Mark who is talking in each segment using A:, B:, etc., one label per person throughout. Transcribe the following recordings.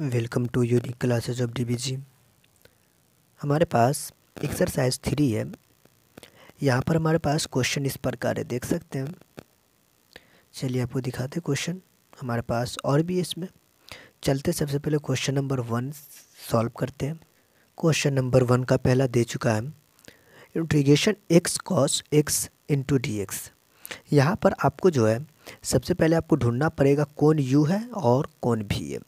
A: welcome to unique classes of DBG हमारे पास exercise three है यहाँ पर हमारे पास क्वेश्चन इस प्रकार है देख सकते हैं चलिए आपको दिखाते क्वेश्चन हमारे पास और भी है इसमें चलते सबसे पहले क्वेश्चन नंबर वन सॉल्व करते हैं क्वेश्चन नंबर वन का पहला दे चुका है integration x cos x into d x यहाँ पर आपको जो है सबसे पहले आपको ढूंढना पड़ेगा कौन यू है और कौन भी है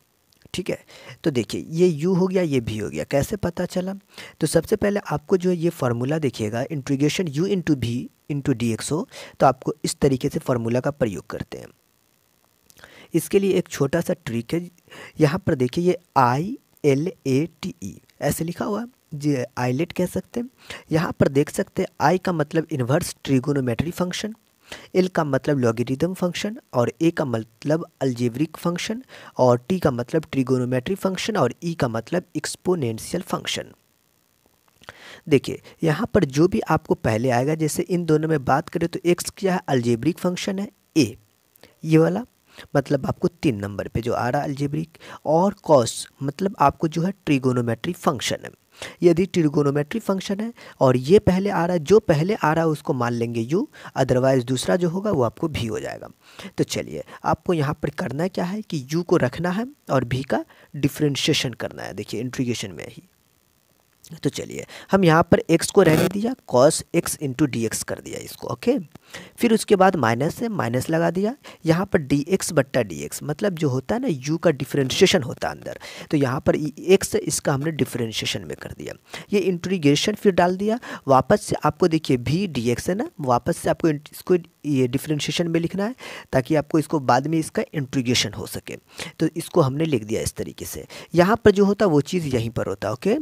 A: ठीक है तो देखिए ये यू हो गया ये भी हो गया कैसे पता चला तो सबसे पहले आपको जो है ये फार्मूला देखिएगा integration u into v into d x हो तो आपको इस तरीके से फार्मूला का प्रयोग करते हैं इसके लिए एक छोटा सा ट्रिक है यहाँ पर देखिए ये I L A T E ऐसे लिखा हुआ जी आईलेट कह सकते हैं यहाँ पर देख सकते हैं आई का मतलब इन्वर्स ट्रिगोनोमेट्री फंक्शन एल का मतलब लॉगरिदम फंक्शन और ए का मतलब अल्जेवरिक फंक्शन और टी का मतलब ट्रिगोनोमेट्री फंक्शन और ई e का मतलब एक्सपोनेंशियल फंक्शन देखिए यहाँ पर जो भी आपको पहले आएगा जैसे इन दोनों में बात करें तो एक्स क्या है अल्जेब्रिक फंक्शन है ए ये वाला मतलब आपको तीन नंबर पे जो आ रहा है अल्जेब्रिक और कॉस मतलब आपको जो है ट्रिगोनोमेट्री फंक्शन है यदि ट्रिगोनोमेट्री फंक्शन है और ये पहले आ रहा है जो पहले आ रहा है उसको मान लेंगे यू अदरवाइज़ दूसरा जो होगा वो आपको भी हो जाएगा तो चलिए आपको यहाँ पर करना क्या है कि यू को रखना है और भी का डिफ्रेंशिएशन करना है देखिए इंट्रीगेशन में ही तो चलिए हम यहाँ पर x को रहने दिया cos x इंटू डी कर दिया इसको ओके फिर उसके बाद माइनस है माइनस लगा दिया यहाँ पर डी एक्स बट्टा डी मतलब जो होता है ना u का डिफ्रेंशिएशन होता है अंदर तो यहाँ पर x है इसका हमने डिफ्रेंशिएशन में कर दिया ये इंट्रीगेशन फिर डाल दिया वापस से आपको देखिए भी डी है ना वापस से आपको इसको ये डिफ्रेंशिएशन में लिखना है ताकि आपको इसको बाद में इसका इंट्रीगेशन हो सके तो इसको हमने लिख दिया इस तरीके से यहाँ पर जो होता है वो चीज़ यहीं पर होता है ओके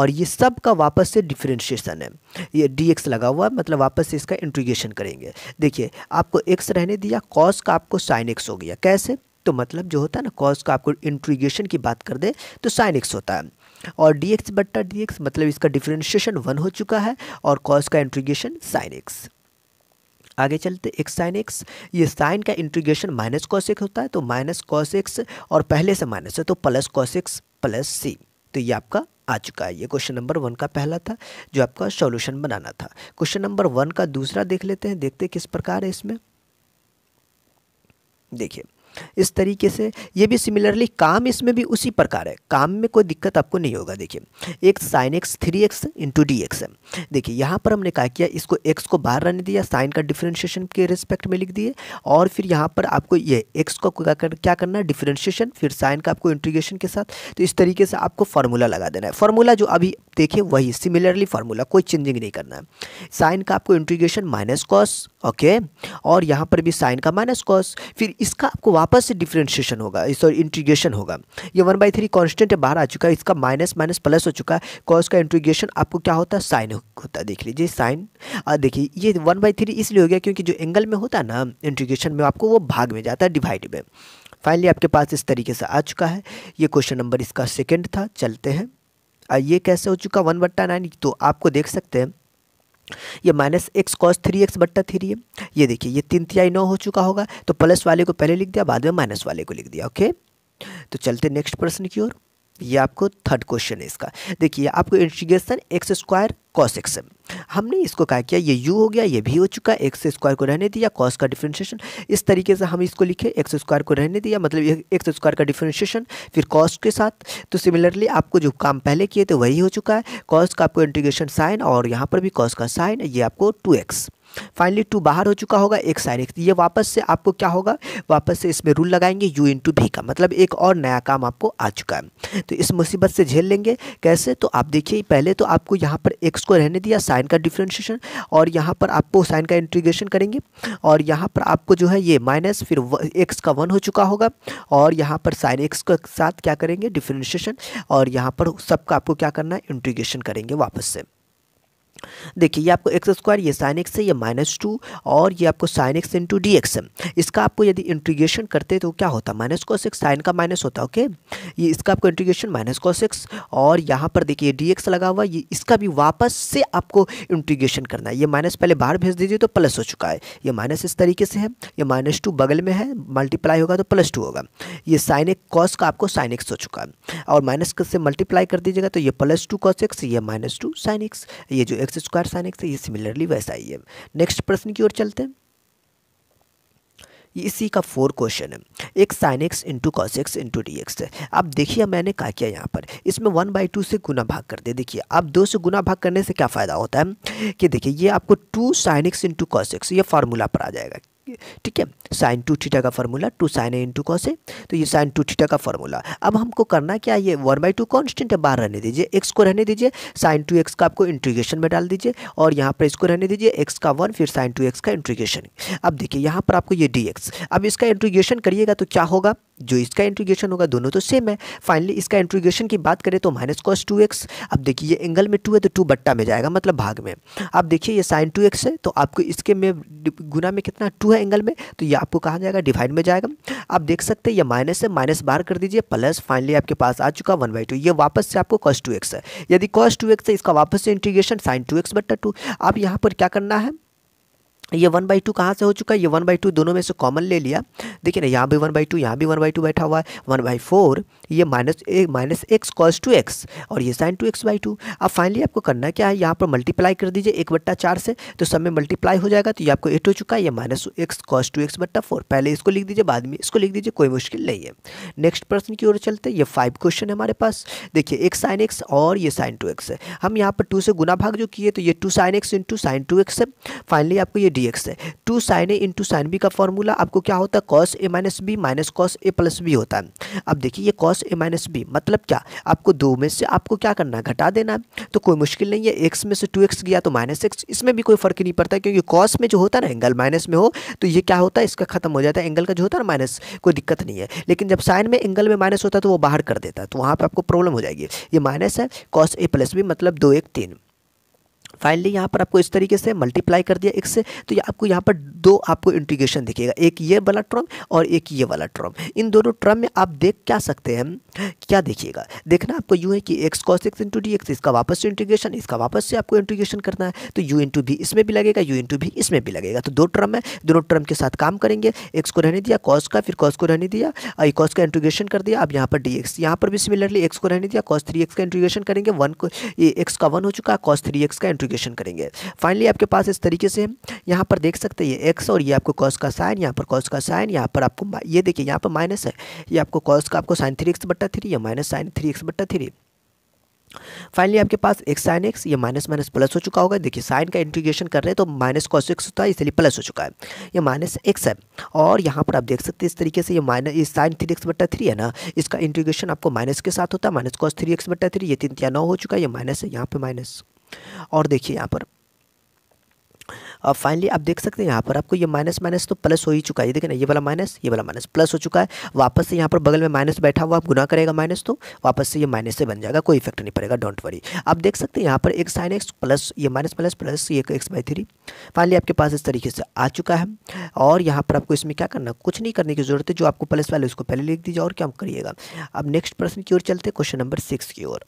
A: और ये सब का वापस से डिफ्रेंशिएशन है ये डी एक्स लगा हुआ मतलब वापस से इसका इंट्रीगेशन करेंगे देखिए आपको एक्स रहने दिया कॉस का आपको साइन एक्स हो गया कैसे तो मतलब जो होता है ना कॉस का आपको इंट्रीगेशन की बात कर दे तो साइन एक्स होता है और डी एक्स बट्टा डी एक्स मतलब इसका डिफ्रेंशिएशन वन हो चुका है और कॉस का इंट्रीगेशन साइन एक्स आगे चलते एक साइन एक्स ये साइन का इंटीग्रेशन माइनस कॉस एक्स होता है तो माइनस कॉस एक्स और पहले से माइनस है तो plus cos x plus c तो ये आपका आ चुका है ये क्वेश्चन नंबर वन का पहला था जो आपका सॉल्यूशन बनाना था क्वेश्चन नंबर वन का दूसरा देख लेते हैं देखते किस प्रकार है इसमें देखिए इस तरीके से ये भी सिमिलरली काम इसमें भी उसी प्रकार है काम में कोई दिक्कत आपको नहीं होगा देखिए एक sine x three x into d x है देखिए यहाँ पर हमने क्या किया इसको एक्स को बाहर रहने दिया साइन का डिफ्रेंशिएशन के रिस्पेक्ट में लिख दिए और फिर यहाँ पर आपको ये एक्स को क्या करना है डिफ्रेंशिएशन फिर साइन का आपको इंटीग्रेशन के साथ तो इस तरीके से आपको फार्मूला लगा देना है फार्मूला जो अभी देखिए वही सिमिलरली फार्मूला कोई चेंजिंग नहीं करना है साइन का आपको इंटीग्रेशन माइनस कॉस ओके और यहाँ पर भी साइन का माइनस कॉस फिर इसका आपको वापस आपस से डिफ्रेंशिएशन होगा सॉरी इंटीग्रेशन होगा ये वन बाई थ्री कॉन्स्टेंट बाहर आ चुका है इसका माइनस माइनस प्लस हो चुका है कॉस का इंटीग्रेशन आपको क्या होता है साइन होता है देख लीजिए साइन देखिए ये वन बाई थ्री इसलिए हो गया क्योंकि जो एंगल में होता है ना इंटीग्रेशन में आपको वो भाग में जाता है डिवाइड में फाइनली आपके पास इस तरीके से आ चुका है ये क्वेश्चन नंबर इसका सेकेंड था चलते हैं ये कैसे हो चुका वन बट्टा नाइन तो आपको देख सकते हैं ये minus x cos three x बट्टा थ्री है ये देखिए ये तीन तिहाई नौ हो चुका होगा तो प्लस वाले को पहले लिख दिया बाद में माइनस वाले को लिख दिया ओके तो चलते नेक्स्ट प्रश्न की ओर ये आपको थर्ड क्वेश्चन है इसका देखिए आपको integration x square cos x हमने इसको क्या किया ये u हो गया ये भी हो चुका है एक्स स्क्वायर को रहने दिया कॉस का डिफ्रेंशिएशन इस तरीके से हम इसको लिखे एक्स स्क्वायर को रहने दिया मतलब एक्स स्क्वायर का डिफ्रेंशिएशन फिर कॉस के साथ तो सिमिलरली आपको जो काम पहले किए थे वही हो चुका है कॉस का आपको इंटीग्रेशन साइन और यहाँ पर भी कॉस का साइन ये आपको टू एक्स फाइनली टू बाहर हो चुका होगा एक साइन एक्स ये वापस से आपको क्या होगा वापस से इसमें रूल लगाएंगे यू इंटू भी का मतलब एक और नया काम आपको आ चुका है तो इस मुसीबत से झेल लेंगे कैसे तो आप देखिए पहले तो आपको यहाँ पर एक्स को रहने दिया साइन का डिफ्रेंशिएशन और यहाँ पर आपको साइन का इंट्रीग्रेशन करेंगे और यहाँ पर आपको जो है ये माइनस फिर एक्स का वन हो चुका होगा और यहाँ पर साइन एक्स के साथ क्या करेंगे डिफ्रेंशिएशन और यहाँ पर सबका आपको क्या करना है इंट्रीग्रेशन करेंगे वापस से देखिए ये आपको एक्स स्क्वायर ये साइन एक्स है ये माइनस टू और ये आपको sine x into d x है इसका आपको यदि इंटीग्रेशन करते तो क्या होता माइनस कॉस एक्स साइन का माइनस होता ओके ये इसका आपको इंटीग्रेशन माइनस कॉस एक्स और यहाँ पर देखिए डी एक्स लगा हुआ ये इसका भी वापस से आपको इंटीग्रेशन करना है ये माइनस पहले बाहर भेज दीजिए तो प्लस हो चुका है ये माइनस इस तरीके से है ये माइनस टू बगल में है मल्टीप्लाई होगा तो प्लस टू होगा ये साइन एक्स कॉस का आपको साइन एक्स हो चुका है और माइनस से मल्टीप्लाई कर दीजिएगा तो ये प्लस टू कॉस एक्स ये माइनस टू साइन एक्स ये जो एक्स स्क्वायर साइन एक्स है ये सिमिलरली वैसा ही है नेक्स्ट प्रश्न की ओर चलते हैं इसी का फोर क्वेश्चन है एक sine x into cos x into d x है अब देखिए मैंने कहा किया यहाँ पर इसमें वन बाई टू से गुना भाग कर दे देखिए अब दो से गुना भाग करने से क्या फ़ायदा होता है कि देखिए ये आपको two sine x into cos x ये फार्मूला पर आ जाएगा ठीक है साइन टू थीटा का formula two sine a into cos a तो ये साइन टू थीटा का फॉर्मूला अब हमको करना क्या ये वन बाई टू कॉन्स्टेंट है बाहर रहने दीजिए एक्स को रहने दीजिए साइन टू एक्स का आपको इंट्रीगेशन में डाल दीजिए और यहाँ पर इसको रहने दीजिए एक्स का वन फिर साइन टू एक्स का इंट्रीगेशन अब देखिए यहाँ पर आपको ये डी एक्स अब इसका इंट्रीगेशन करिएगा तो क्या होगा जो इसका इंट्रीगेशन होगा दोनों तो सेम है फाइनली इसका इंट्रीगेशन की बात करें तो माइनस कॉस टू एक्स अब देखिए ये एंगल में टू है तो टू बट्टा में जाएगा मतलब भाग में अब देखिए ये साइन टू एक्स है तो आपको इसके में गुना में कितना टू है एंगल में तो ये आपको कहा जाएगा डिवाइड में जाएगा आप देख सकते हैं ये माइनस है माइनस बार कर दीजिए प्लस फाइनली आपके पास आ चुका वन बाई टू ये वापस से आपको कॉस टू एक्स है यदि कॉस टू एक्स है इसका वापस से इंटीग्रेशन साइन टू एक्स बट्टा टू आप यहाँ पर क्या करना है ये वन बाई टू कहाँ से हो चुका है ये वन बाई टू दोनों में से कॉमन ले लिया देखिए ना यहाँ भी वन बाई टू यहाँ भी वन बाई टू बैठा हुआ है वन बाई फोर ये minus a minus x cos two x और ये sine two x by two अब फाइनली आपको करना क्या है यहाँ पर मल्टीप्लाई कर दीजिए एक बट्टा चार से तो सब में मल्टीप्लाई हो जाएगा तो ये आपको एट हो चुका है ये minus x cos two x बट्टा फोर पहले इसको लिख दीजिए बाद में इसको लिख दीजिए कोई मुश्किल नहीं है नेक्स्ट प्रश्न की ओर चलते ये फाइव क्वेश्चन है हमारे पास देखिए एक साइन एक्स और ये साइन टू एक्स है हम यहाँ पर टू से गुना भाग जो किए तो ये two sine x into sine two x है फाइनली आपको ये डी एक्स है two sine a into sine b का फॉर्मूला आपको क्या होता है cos a minus b minus cos a plus b होता है अब देखिए ये कॉस ए माइनस बी मतलब क्या आपको दो में से आपको क्या करना है घटा देना है तो कोई मुश्किल नहीं है एक्स में से टू एक्स गया तो माइनस एक्स इसमें भी कोई फर्क नहीं पड़ता क्योंकि कॉस में जो होता है ना एंगल माइनस में हो तो ये क्या होता है इसका खत्म हो जाता है एंगल का जो होता है ना माइनस कोई दिक्कत नहीं है लेकिन जब साइन में एंगल में माइनस होता है तो वो बाहर कर देता है तो वहाँ पर आपको प्रॉब्लम हो जाएगी ये माइनस है कॉस ए प्लस बी मतलब दो एक तीन फाइनली यहाँ पर आपको इस तरीके से मल्टीप्लाई कर दिया एक से तो यह आपको यहाँ पर दो आपको इंटीग्रेशन दिखेगा एक ये वाला ट्रम और एक ये वाला ट्रम इन दोनों ट्रम में आप देख क्या सकते हैं क्या देखिएगा देखना आपको यू है कि x cos x into d x इसका वापस से इंटीग्रेशन इसका वापस से आपको इंटीग्रेशन करना है तो यू इंटू भी इसमें भी लगेगा यू इंटू भी इसमें भी लगेगा तो दो ट्रम है दोनों ट्रम के साथ काम करेंगे एक्स को रहने दिया कॉस का फिर कॉस को रहने दिया आई कॉस का इंटीग्रेशन कर दिया अब यहाँ पर डी एक्स यहाँ पर भी सिमिलरली एक्स को रहने दिया कॉस थ्री एक्स का इंटीग्रेशन करेंगे वन को एक्स का वन हो चुका है कॉस थ्री एक्स का इंट्री मल्टीप्लिकेशन करेंगे फाइनली आपके पास इस तरीके से यहाँ पर देख सकते हैं एक्स और ये आपको कॉस का साइन यहाँ पर कॉस का साइन यहाँ पर आपको ये देखिए यहाँ पर माइनस है ये आपको कॉस का आपको साइन थ्री एक्स बट्टा थ्री या माइनस साइन थ्री एक्स बट्टा थ्री फाइनली आपके पास एक्स साइन एक्स या माइनस माइनस प्लस हो चुका होगा देखिए साइन का इंटीग्रेशन कर रहे हैं तो माइनस कॉस एक्स होता है इसलिए प्लस हो चुका है ये माइनस एक्स है और यहाँ पर आप देख सकते हैं इस तरीके से ये माइनस ये साइन थ्री एक्स बट्टा थ्री है ना इसका इंटीग्रेशन आपको माइनस के साथ होता है माइनस कॉस थ्री एक्स बट्टा थ्री ये तीन नौ हो चुका है ये माइनस है यहाँ पर माइनस और देखिए यहाँ पर और फाइनली आप देख सकते हैं यहाँ पर आपको ये माइनस माइनस तो प्लस हो ही चुका है देखिए ना ये वाला माइनस ये वाला माइनस प्लस हो चुका है वापस से यहाँ पर बगल में माइनस बैठा हुआ आप गुना करेगा माइनस तो वापस से ये माइनस से बन जाएगा कोई इफेक्ट नहीं पड़ेगा डोंट वरी आप देख सकते हैं यहाँ पर एक साइन एक्स प्लस ये माइनस माइनस प्लस ये एक्स बाई थ्री फाइनली आपके पास इस तरीके से आ चुका है और यहाँ पर आपको इसमें क्या करना कुछ नहीं करने की जरूरत है जो आपको प्लस वाले उसको पहले लिख दीजिए और क्या करिएगा अब नेक्स्ट प्रश्न की ओर चलते क्वेश्चन नंबर सिक्स की ओर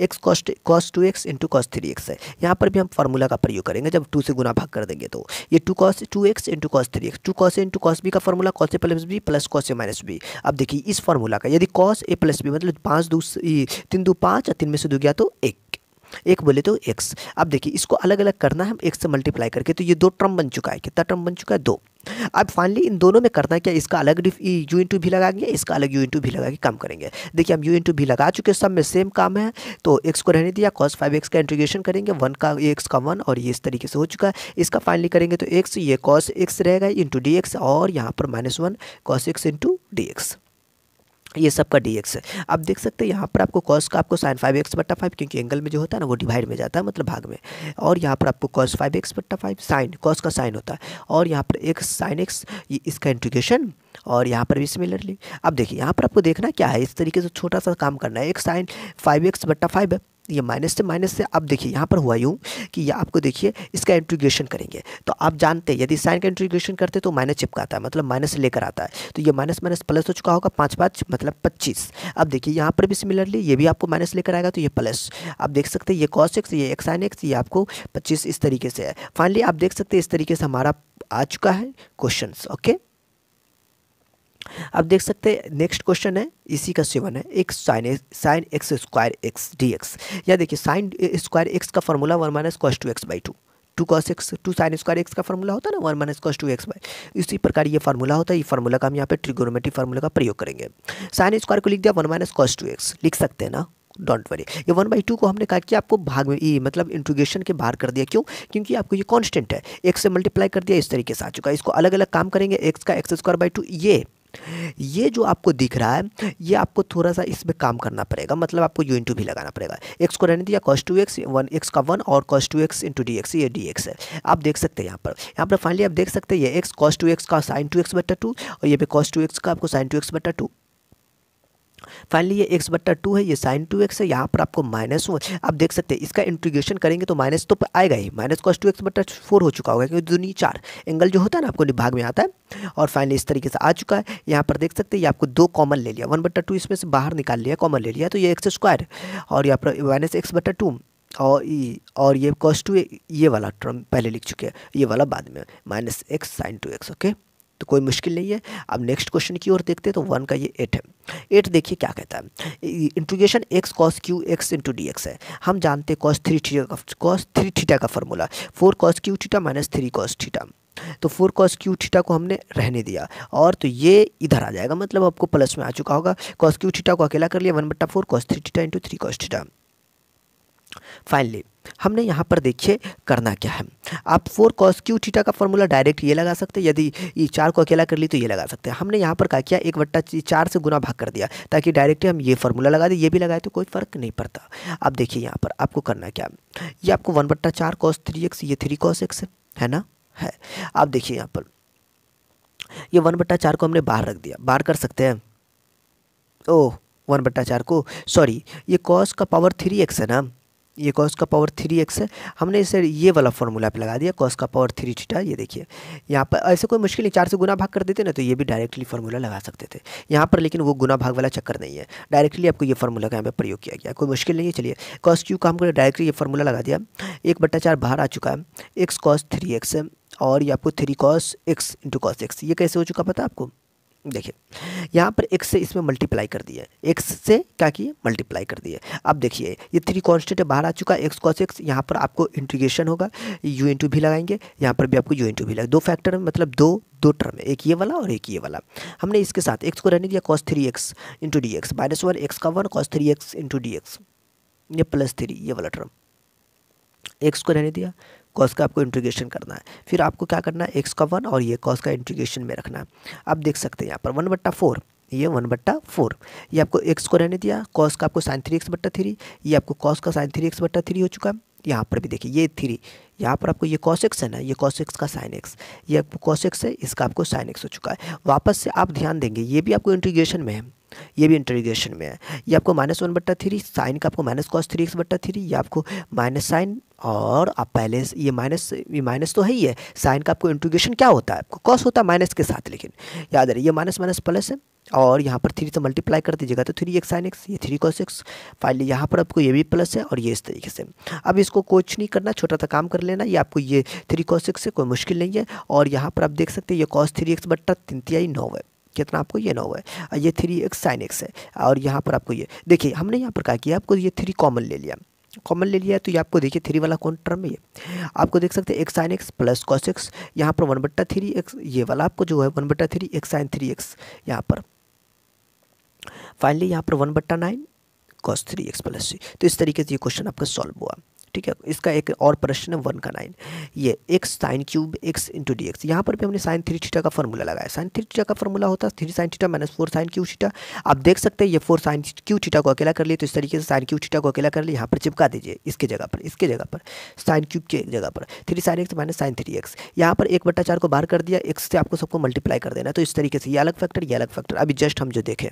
A: x cos cos two x into cos three x है यहाँ पर भी हम फार्मूला का प्रयोग करेंगे जब टू से गुना भाग कर देंगे करेंगे तो ये two cos two x into cos three x two cos into cos b का formula cos a plus b plus cos a minus b अब देखिए इस फॉर्मूला का यदि कॉस ए प्लस बी मतलब पाँच दो तीन दो पाँच और तीन में से दो गया तो एक एक बोले तो एक्स अब देखिए इसको अलग अलग करना है हम एक से मल्टीप्लाई करके तो ये दो टर्म बन चुका है कितना टर्म बन चुका है दो अब फाइनली इन दोनों में करना है क्या इसका अलग यू टू भी लगाएंगे इसका अलग यू टू भी लगा के काम करेंगे देखिए हम यू टू भी लगा चुके सब में सेम काम है तो एक्स को रहने दिया कॉस फाइव एक्स का इंटीग्रेशन करेंगे वन का एक्स का वन और ये इस तरीके से हो चुका है इसका फाइनली करेंगे तो एक्स ये कॉस एक्स रहेगा इंटू डी एक्स और यहाँ पर minus one cos x into d x ये सब का डी एक्स है आप देख सकते हैं यहाँ पर आपको कॉस का आपको साइन फाइव एक्स बट्टा फाइव क्योंकि एंगल में जो होता है ना वो डिवाइड में जाता है मतलब भाग में और यहाँ पर आपको कॉस फाइव एक्स बट्टा फाइव साइन कॉस का साइन होता है और यहाँ पर एक्स साइन एक्स ये इसका इंटीग्रेशन और यहाँ पर भी सिमिलरली अब देखिए यहाँ पर आपको देखना क्या है इस तरीके से छोटा सा काम करना है एक साइन फाइव एक्स बट्टा फाइव है ये माइनस से माइनस से अब देखिए यहाँ पर हुआ यूँ कि ये आपको देखिए इसका इंट्रीग्रेशन करेंगे तो आप जानते हैं यदि साइन का इंट्रीग्रेशन करते तो माइनस चिपकाता है मतलब माइनस लेकर आता है तो ये माइनस माइनस प्लस हो चुका होगा पाँच पाँच मतलब पच्चीस अब देखिए यहाँ पर भी सिमिलरली ये भी आपको माइनस लेकर आएगा तो ये प्लस आप देख सकते हैं ये कॉस एक्स ये एक्स साइन एक्स ये आपको पच्चीस इस तरीके से है फाइनली आप देख सकते हैं इस तरीके से हमारा आ चुका है क्वेश्चन ओके अब देख सकते हैं नेक्स्ट क्वेश्चन है इसी का सेवन है एक sine sine x square x d x या देखिए साइन स्क्वायर एक्स का formula one minus cos two x by two two cos x two sine square x का फॉर्मूला होता है ना one minus cos two x by इसी प्रकार ये फार्मूला होता है ये फार्मूला का हम यहाँ पे ट्रिगोनोमेट्री फॉर्मूला का प्रयोग करेंगे साइन स्क्वायर को लिख दिया one minus cos two x लिख सकते हैं ना डोंट वरी ये वन बाई टू को हमने कहा कि आपको भाग में ई मतलब इंट्रोगेशन के बाहर कर दिया क्यों क्योंकि आपको ये कांस्टेंट है एक्स से मल्टीप्लाई कर दिया इस तरीके से आ चुका है इसको अलग अलग काम करेंगे एक्स का एक्स स्क्वायर बाई टू ये ये जो आपको दिख रहा है ये आपको थोड़ा सा इसमें काम करना पड़ेगा मतलब आपको यू इंटू भी लगाना पड़ेगा एक्स को रहने दिया cos two x one x का वन और cos two x into d x ये डी एक्स है आप देख सकते हैं यहाँ पर यहाँ पर फाइनली आप देख सकते हैं ये एक्स कॉस टू एक्स का साइन टू एक्स बटा टू और ये भी कॉस टू एक्स का आपको साइन टू एक्स बटा टू फाइनली ये एक्स बट्टा टू है ये साइन टू एक्स है यहाँ पर आपको माइनस हो आप देख सकते हैं इसका इंटीग्रेशन करेंगे तो माइनस तो आएगा ही माइनस कॉस टू एक्स बट्टा फोर हो चुका होगा क्योंकि दूनी चार एंगल जो होता है ना आपको निभाग में आता है और फाइनली इस तरीके से आ चुका है यहाँ पर देख सकते हैं ये आपको दो कॉमन ले लिया वन बट्टा टू इसमें से बाहर निकाल लिया कॉमन ले लिया तो ये एक्स स्क्वायर और यहाँ पर माइनस एक्स बट्टा टू और ये और ये कॉस टू ये वाला टर्म पहले लिख चुके हैं ये वाला बाद में minus x sine two x okay तो कोई मुश्किल नहीं है अब नेक्स्ट क्वेश्चन की ओर देखते हैं तो वन का ये एट है एट देखिए क्या कहता है integration x cos cube x into d x है हम जानते हैं कॉस थ्री थीटा का कॉस थ्री थीटा का formula four cos cube theta minus three cos theta तो फोर कॉस क्यू थीटा को हमने रहने दिया और तो ये इधर आ जाएगा मतलब आपको प्लस में आ चुका होगा कॉस क्यू थीटा को अकेला कर लिया वन बट्टा four cos three theta into three cos theta finally हमने यहाँ पर देखिए करना क्या है आप फोर कॉस क्यू थीटा का फॉर्मूला डायरेक्ट ये लगा सकते हैं यदि ये चार को अकेला कर ली तो ये लगा सकते हैं हमने यहाँ पर क्या किया एक वट्टा चार से गुना भाग कर दिया ताकि डायरेक्ट हम ये फार्मूला लगा दें ये भी लगाए तो कोई फ़र्क नहीं पड़ता अब देखिए यहाँ पर आपको करना क्या है ये आपको वन बट्टा चार कॉस थ्री एक्स ये थ्री कॉस एक्स है ना है आप देखिए यहाँ पर ये वन बट्टा चार को हमने बाहर रख दिया बाहर कर सकते हैं ओह वन बट्टा चार को सॉरी ये कॉस का पावर थ्री एक्स है ना ये कॉस का पावर थ्री एक्स है हमने इसे ये वाला फॉर्मूला पे लगा दिया कॉस का पावर थ्री थीटा ये देखिए यहाँ पर ऐसे कोई मुश्किल नहीं चार से गुना भाग कर देते ना तो ये भी डायरेक्टली फॉर्मूला लगा सकते थे यहाँ पर लेकिन वो गुना भाग वाला चक्कर नहीं है डायरेक्टली आपको ये फॉर्मूला का यहाँ पर प्रयोग किया गया कोई मुश्किल नहीं है चलिए कॉस क्यू का हमको डायरेक्टली ये फॉर्मूला लगा दिया एक बट्टा चार बाहर आ चुका है एक्स कॉस थ्री एक्स और ये आपको three cos x into cos x ये कैसे हो चुका पता आपको देखिए यहाँ पर एक्स से इसमें मल्टीप्लाई कर दिए एक्स से क्या किए मल्टीप्लाई कर दिए अब देखिए ये थ्री कॉन्स्टेंट बाहर आ चुका है एक्स कॉस एक्स यहाँ पर आपको इंटीग्रेशन होगा यू इन भी लगाएंगे यहाँ पर भी आपको यू इन भी लगा दो फैक्टर में मतलब दो दो टर्म है एक ये वाला और एक ये वाला हमने इसके साथ एक्स को रहने दिया cos three x into d x minus one x का one cos three x into d x ये प्लस थ्री ये वाला टर्म एक्स को रहने दिया कॉस का आपको इंटीग्रेशन करना है फिर आपको क्या करना है एक्स का वन और ये कॉस का इंटीग्रेशन में रखना है आप देख सकते हैं यहाँ पर वन बट्टा फोर ये वन बट्टा फोर ये आपको एक्स को रहने दिया कॉस का आपको साइन थ्री एक्स बट्टा थ्री ये आपको कॉस का साइन थ्री एक्स बट्टा थ्री हो चुका है यहाँ पर भी देखिए ये थ्री यहाँ पर आपको ये कॉस एक्स है ना ये कॉस एक्स का साइन एक्स ये आपको कॉस एक्स है इसका आपको साइन एक्स हो चुका है वापस से आप ध्यान देंगे ये भी आपको इंटीग्रेशन में है ये भी इंटरीग्रेशन में है ये आपको माइनस वन बट्टा थ्री साइन का आपको माइनस कॉस थ्री एक्स बट्टा थ्री ये आपको माइनस साइन और आप पहले ये माइनस ये माइनस तो है ही है साइन का आपको इंटीग्रेशन क्या होता है आपको कॉस होता है माइनस के साथ लेकिन याद रहे ये माइनस माइनस प्लस है और यहाँ पर थ्री से मल्टीप्लाई कर दीजिएगा तो थ्री एक्स साइन एक्स ये थ्री कॉस एक्स फाइनली यहाँ पर आपको ये भी प्लस है और ये इस तरीके से अब इसको कुछ नहीं करना छोटा सा काम कर लेना ये आपको ये थ्री कॉस एक्स से कोई मुश्किल नहीं है और यहाँ पर आप देख सकते हैं ये कॉस थ्री एक्स बट्टा तिनतियाई नौ है कितना आपको ये नौ है ये थ्री एक्स साइन एक्स है और यहाँ पर आपको ये देखिए हमने यहाँ पर क्या किया आपको ये थ्री कॉमन ले लिया कॉमन ले लिया तो ये आपको देखिए थ्री वाला कौन टर्म है ये आपको देख सकते हैं x sine x plus cos x यहाँ पर वन बट्टा थ्री एक्स ये वाला आपको जो है वन बट्टा three x sine three x यहाँ पर फाइनली यहाँ पर वन बट्टा nine cos three x plus three तो इस तरीके से ये क्वेश्चन आपका सॉल्व हुआ ठीक है इसका एक और प्रश्न है वन का नाइन ये x sine cube x into d x यहाँ पर भी हमने साइन थ्री थीटा का फॉर्मूला लगाया साइन थ्री थीटा का फॉर्मूला होता है three sine theta minus four sine cube theta आप देख सकते हैं ये फोर साइन क्यू थीटा को अकेला कर लिए तो इस तरीके से साइन क्यू थीटा को अकेला कर लिए यहाँ पर चिपका दीजिए इसके जगह पर इसके जगह पर साइन क्यूब के जगह पर three sine x minus sine three x यहाँ पर एक बट्टा चार को बाहर कर दिया एक्स से आपको सबको मल्टीप्लाई कर देना तो इस तरीके से ये अलग फैक्टर ये अलग फैक्टर अभी जस्ट हम जो देखें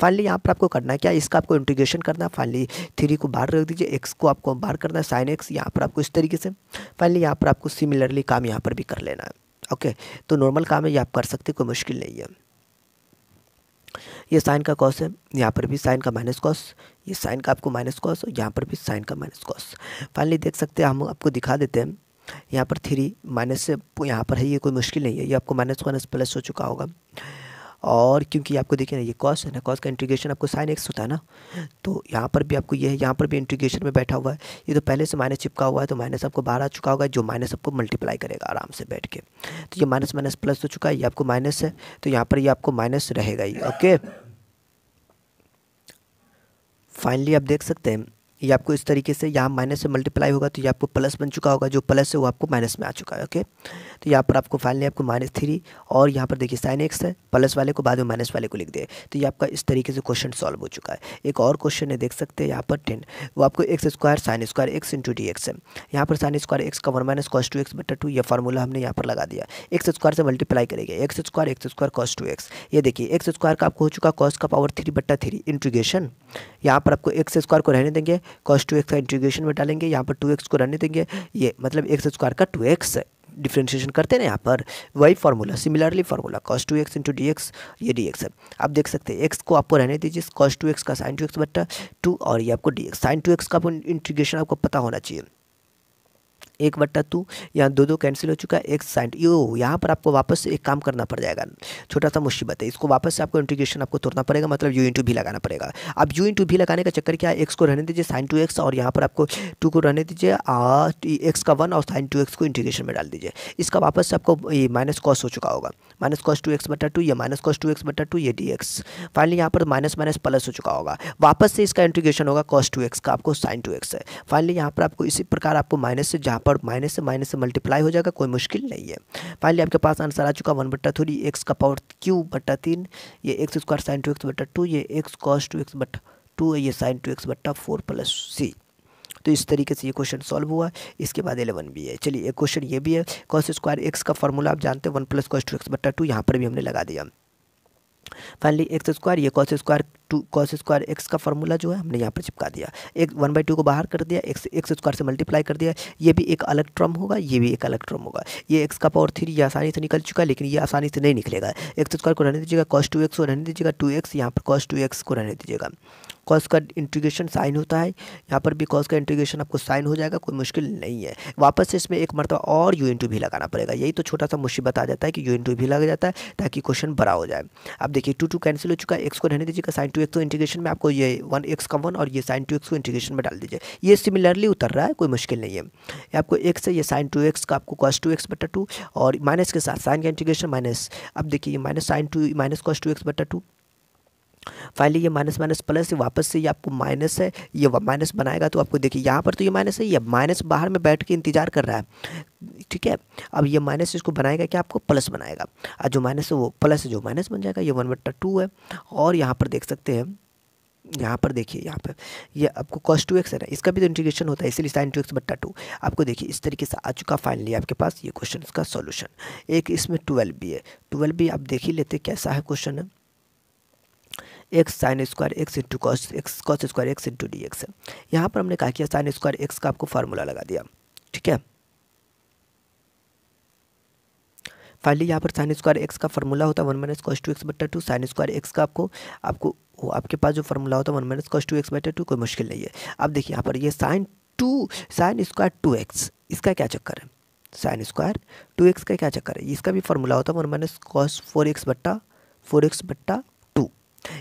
A: फाइनली यहाँ पर आपको करना क्या इसका आपको इंटीग्रेशन करना फाइनली थ्री को बाहर रख दीजिए एक्स को आपको बाहर करना है साइन साइन एक्स यहाँ पर आपको इस तरीके से फाइनली यहाँ पर आपको सिमिलरली काम यहाँ पर भी कर लेना है ओके तो नॉर्मल काम है ये आप कर सकते कोई मुश्किल नहीं है ये साइन का कॉस है यहाँ पर भी साइन का माइनस कॉस ये साइन का आपको माइनस कॉस और यहाँ पर भी साइन का माइनस कॉस फाइनली देख सकते हैं हम आपको दिखा देते हैं यहाँ पर थ्री माइनस से यहाँ पर है ये कोई मुश्किल नहीं है ये आपको माइनस माइनस प्लस हो चुका होगा और क्योंकि आपको देखिए ना ये कॉस है ना कॉस का इंटीग्रेशन आपको साइन एक्स होता है ना तो यहाँ पर भी आपको ये है यहाँ पर भी इंटीग्रेशन में बैठा हुआ है ये तो पहले से माइनस चिपका हुआ है तो माइनस आपको बाहर आ चुका होगा जो माइनस आपको मल्टीप्लाई करेगा आराम से बैठ के तो ये माइनस माइनस प्लस हो चुका है ये आपको माइनस है तो यहाँ पर ये आपको माइनस रहेगा ही ओके फाइनली आप देख सकते हैं ये आपको इस तरीके से यहाँ माइनस से मल्टीप्लाई होगा तो ये आपको प्लस बन चुका होगा जो प्लस है वो आपको माइनस में आ चुका है ओके तो यहाँ पर आपको फाइनली आपको माइनस थ्री और यहाँ पर देखिए साइन एक्स है प्लस वाले को बाद में माइनस वाले को लिख दे तो ये आपका इस तरीके से क्वेश्चन सॉल्व हो चुका है एक और क्वेश्चन है देख सकते हैं यहाँ पर टेन वो आपको x square sine square x into d x है यहाँ पर साइन स्क्वायर एक्स का one minus cos two x बटर टू ये फार्मूला हमने यहाँ पर लगा दिया एक्स स्क्वायर से मल्टीप्लाई करेगा x square x square cos two x ये देखिए एक्स स्क्वायर का आपको हो चुका कॉस का पावर थ्री बट्टा थ्री इंटीग्रेशन यहाँ पर आपको एक्स स्क्वायर को रहने देंगे कॉस टू एक्स का इंटीग्रेशन में डालेंगे यहाँ पर टू एक्स को रहने देंगे ये मतलब एक्स स्क्वायर का टू एक्स डिफ्रेंशिएशन करते हैं ना यहाँ पर वही formula similarly formula cos two x into d x ये डी एक्स है आप देख सकते हैं एक्स को आपको रहने दीजिए कॉस टू एक्स का साइन टू एक्स बट्टा टू और ये आपको d x sine two x का इंटीग्रेशन आपको पता होना चाहिए एक बट्टा टू यहाँ दो दो कैंसिल हो चुका है एक साइड यो यहाँ पर आपको वापस एक काम करना पड़ जाएगा छोटा सा मुसीबत है इसको वापस से आपको इंटीग्रेशन आपको तोड़ना पड़ेगा मतलब यू इंटू भी लगाना पड़ेगा अब यू इंटू भी लगाने का चक्कर क्या है एक्स को रहने दीजिए साइन टू एक्स और यहाँ पर आपको टू को रहने दीजिए एक्स का वन और साइन टू एक्स को इंटीग्रेशन में डाल दीजिए इसका वापस से आपको माइनस कॉस हो चुका होगा माइनस कॉस टू एक्स बटा टू या माइनस कॉस टू एक्स बटा टू ये डी एक्स फाइनली यहाँ पर माइनस माइनस प्लस हो चुका होगा वापस से इसका इंटीग्रेशन होगा कॉस टू एक्स का आपको साइन टू एक्स है फाइनली यहाँ पर आपको इसी प्रकार आपको माइनस से जहाँ पर माइनस से माइनस से मल्टीप्लाई हो जाएगा कोई मुश्किल नहीं है फाइनली आपके पास आंसर आ चुका वन बट्टा थ्री एक्स का पावर क्यू बट्टा तीन ये x square sine two x बट्टा टू ये एक्स कॉस टू एक्स बटा टू ये साइन टू एक्स बट्टा फोर प्लस सी तो इस तरीके से ये क्वेश्चन सॉल्व हुआ इसके बाद एलेवन भी है चलिए एक क्वेश्चन ये भी है कॉस स्क्वायर एक्स का फॉर्मूला आप जानते हैं one plus cos two x बट्टा टू यहाँ पर भी हमने लगा दिया फाइनली एक्स स्क्वायर ये cos square two cos square x का फार्मूला जो है हमने यहाँ पर चिपका दिया एक वन बाई टू को बाहर कर दिया एक्स एक्स स्क्वायर से मल्टीप्लाई कर दिया ये भी एक अलग ट्रम होगा ये भी एक अलग ट्रम होगा ये एक्स का पावर थ्री ये आसानी से निकल चुका है लेकिन ये आसानी से नहीं निकलेगा एक्स स्क्वायर को रहने दीजिएगा कॉस टू एक्स को रहने दीजिएगा टू एक्स यहाँ पर कॉस टू एक्स को रहने दीजिएगा कॉस का इंटीग्रेशन साइन होता है यहाँ पर भी कॉस का इंटीग्रेशन आपको साइन हो जाएगा कोई मुश्किल नहीं है वापस से इसमें एक मरतबा और यू इंटू भी लगाना पड़ेगा यही तो छोटा सा मुसीबत आ जाता है कि यू इंटू भी लग जाता है ताकि क्वेश्चन बड़ा हो जाए अब देखिए टू टू कैंसिल हो चुका है एक्स को रहने दीजिएगा साइन टू एक्स इंटीग्रेशन में आपको ये वन एक्स का वन और ये साइन टू एक्स को इंटीग्रेशन में डाल दीजिए ये सिमिलरली उतर रहा है कोई मुश्किल नहीं है आपको एक्स है ये साइन टू एक्स का आपको कॉस टू एक्स बटा टू और माइनस के साथ साइन का इंटीग्रेशन माइनस अब देखिए minus sine two minus cos two x बटा टू फाइनली ये माइनस माइनस प्लस है वापस से ये आपको माइनस है ये माइनस बनाएगा तो आपको देखिए यहाँ पर तो ये माइनस है ये माइनस बाहर में बैठ के इंतजार कर रहा है ठीक है अब ये माइनस इसको बनाएगा क्या आपको प्लस बनाएगा और जो माइनस है वो प्लस जो माइनस बन जाएगा ये वन बट्टा टू है और यहाँ पर देख सकते हैं यहाँ पर देखिए यहाँ पर ये आपको कॉस टू एक्स है ना इसका भी तो इंटीग्रेशन होता है इसीलिए साइन टू एक्स बट्टा टू आपको देखिए इस तरीके से आ चुका फाइनली आपके पास ये क्वेश्चन का सॉल्यूशन एक इसमें ट्वेल्व भी है ट्वेल्व भी आप देख ही लेते कैसा है क्वेश्चन है x sine square x into cos x cos square x into d x यहाँ पर हमने कहा कि साइन स्क्वायर एक्स का आपको फार्मूला लगा दिया ठीक है फाइनली यहाँ पर साइन स्क्वायर एक्स का फार्मूला होता है one minus cos two x बट्टा टू साइन स्क्वायर एक्स का आपको आपको वो आपके पास जो फार्मूला होता है one minus cos two x बट्टा टू कोई मुश्किल नहीं है अब देखिए यहाँ पर ये sine two sine square two x इसका क्या चक्कर है साइन स्क्वायर टू एक्स का क्या चक्कर है इसका भी फार्मूला होता है one minus cos four x बट्टा फोर एक्स बट्टा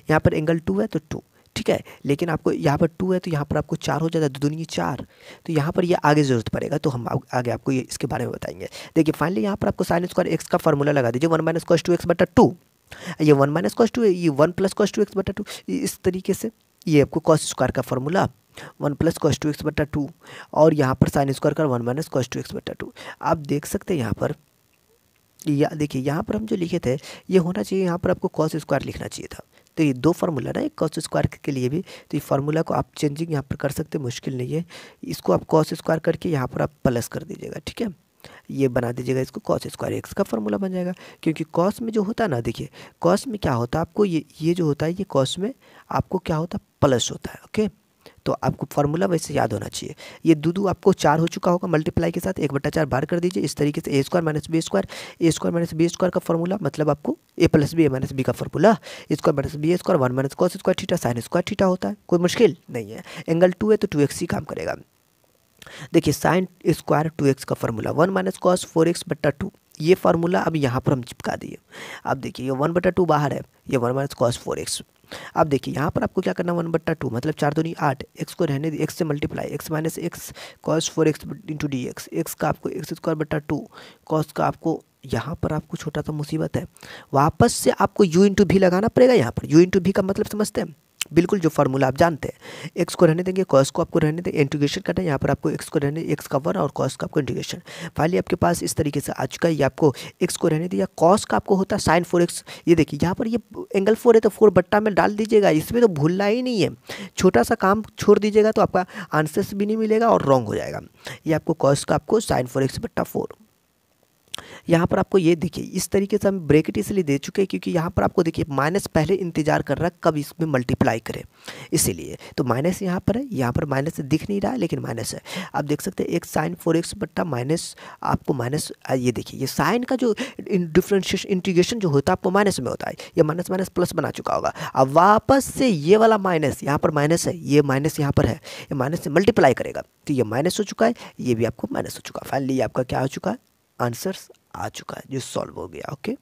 A: यहाँ पर एंगल टू है तो टू ठीक है लेकिन आपको यहाँ पर टू है तो यहाँ पर आपको चार हो जाता है तो दुनिया चार तो यहाँ पर ये यह आगे ज़रूरत पड़ेगा तो हम आगे आपको ये इसके बारे में बताएंगे देखिए फाइनली यहाँ पर आपको साइन स्क्वायर एक्स का फॉर्मूला लगा दीजिए one minus cos two x बटा टू ये वन माइनस कॉस टू ये one plus cos two x बटा टू इस तरीके से ये आपको कॉस स्क्वायर का formula one plus cos two x बटा टू और यहाँ पर साइन स्क्वायर का one minus cos two x बटा टू आप देख सकते हैं यहाँ पर या देखिए यहाँ पर हम जो लिखे थे ये होना चाहिए यहाँ पर आपको कॉस स्क्वायर लिखना चाहिए था तो ये दो फार्मूला ना एक कॉस स्क्वायर के लिए भी तो ये फार्मूला को आप चेंजिंग यहाँ पर कर सकते मुश्किल नहीं है इसको आप कॉस स्क्वायर करके यहाँ पर आप प्लस कर दीजिएगा ठीक है ये बना दीजिएगा इसको कॉस स्क्वायर एक्स का फार्मूला बन जाएगा क्योंकि कॉस में जो होता है ना देखिए कॉस में क्या होता है आपको ये ये जो होता है ये कॉस में आपको क्या होता है प्लस होता है ओके तो आपको फार्मूला वैसे याद होना चाहिए ये दो दो आपको चार हो चुका होगा मल्टीप्लाई के साथ एक बट्टा चार बार कर दीजिए इस तरीके से A square minus B square A square minus B square का फॉर्मूला मतलब आपको A plus B A minus B का A square minus B square one minus cos square theta sine square theta होता है कोई मुश्किल नहीं है एंगल टू है तो टू एक्स ही काम करेगा देखिए साइन स्क्वायर टू एक्स का formula one minus cos four x बट्टा टू ये फार्मूला अब यहाँ पर हम चिपका दिए अब देखिए ये वन बटा टू बाहर है ये one minus cos four x अब देखिए यहाँ पर आपको क्या करना वन बट्टा टू मतलब चार दूनी आठ एक्स को रहने एक्स से multiply x minus x cos four x into d x x का आपको एक्स स्क्वायर बट्टा टू कॉस का आपको यहाँ पर आपको छोटा सा मुसीबत है वापस से आपको यू इंटू भी लगाना पड़ेगा यहाँ पर यू इंटू भी का मतलब समझते हैं बिल्कुल जो फार्मूला आप जानते हैं एक्स को रहने देंगे कॉस को आपको रहने देंगे इंटीग्रेशन करना है यहाँ पर आपको एक्स को रहने एक्स का वन और कॉस का आपको इंटीग्रेशन फाइनली आपके पास इस तरीके से आ चुका है ये आपको एक्स को रहने दिया कॉस का आपको होता है साइन फोर एक्स ये देखिए यहाँ पर ये एंगल फोर है तो फोर बट्टा में डाल दीजिएगा इसमें तो भूलना ही नहीं है छोटा सा काम छोड़ दीजिएगा तो आपका आंसर्स भी नहीं मिलेगा और रॉन्ग हो जाएगा ये आपको कॉस का आपको साइन फोर एक्स बट्टा फोर यहाँ पर आपको ये देखिए इस तरीके से हम ब्रेकेट इसलिए दे चुके हैं क्योंकि यहाँ पर आपको देखिए माइनस पहले इंतजार कर रहा है कब इसमें मल्टीप्लाई करें इसीलिए तो माइनस यहाँ पर है यहाँ पर माइनस दिख नहीं रहा है लेकिन माइनस है आप देख सकते हैं एक साइन फोर एक्स बट्टा माइनस आपको माइनस ये देखिए ये साइन का जो डिफ्रेंशिएशन इंटीग्रेशन जो होता है आपको माइनस में होता है ये माइनस माइनस प्लस बना चुका होगा अब वापस से ये वाला माइनस यहाँ पर माइनस है ये माइनस यहाँ पर है ये माइनस से मल्टीप्लाई करेगा तो ये माइनस हो चुका है ये भी आपको माइनस हो चुका है फाइनली आपका क्या हो चुका है आंसर्स आ चुका है जो सॉल्व हो गया ओके